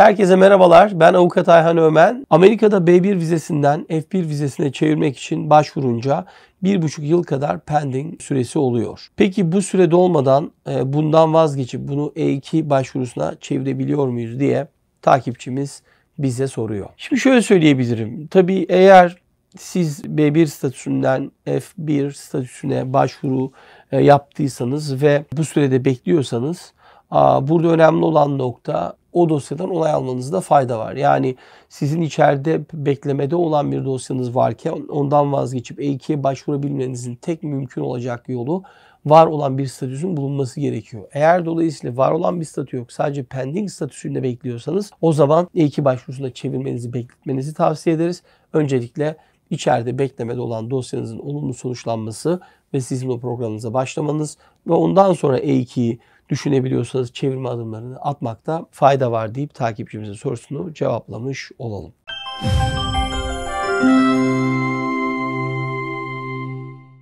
Herkese merhabalar. Ben avukat Ayhan Ömen. Amerika'da B1 vizesinden F1 vizesine çevirmek için başvurunca bir buçuk yıl kadar pending süresi oluyor. Peki bu süre dolmadan e, bundan vazgeçip bunu E2 başvurusuna çevirebiliyor muyuz diye takipçimiz bize soruyor. Şimdi şöyle söyleyebilirim. Tabii eğer siz B1 statüsünden F1 statüsüne başvuru e, yaptıysanız ve bu sürede bekliyorsanız Burada önemli olan nokta o dosyadan onay almanızda fayda var. Yani sizin içeride beklemede olan bir dosyanız varken ondan vazgeçip E2'ye başvurabilmenizin tek mümkün olacak yolu var olan bir statüsün bulunması gerekiyor. Eğer dolayısıyla var olan bir statü yok sadece pending statüsünde bekliyorsanız o zaman E2 başvurusuna çevirmenizi bekletmenizi tavsiye ederiz. Öncelikle içeride beklemede olan dosyanızın olumlu sonuçlanması ve sizin o programınıza başlamanız ve ondan sonra E2'yi düşünebiliyorsanız çevirme adımlarını atmakta fayda var deyip takipçimizin sorusunu cevaplamış olalım. Müzik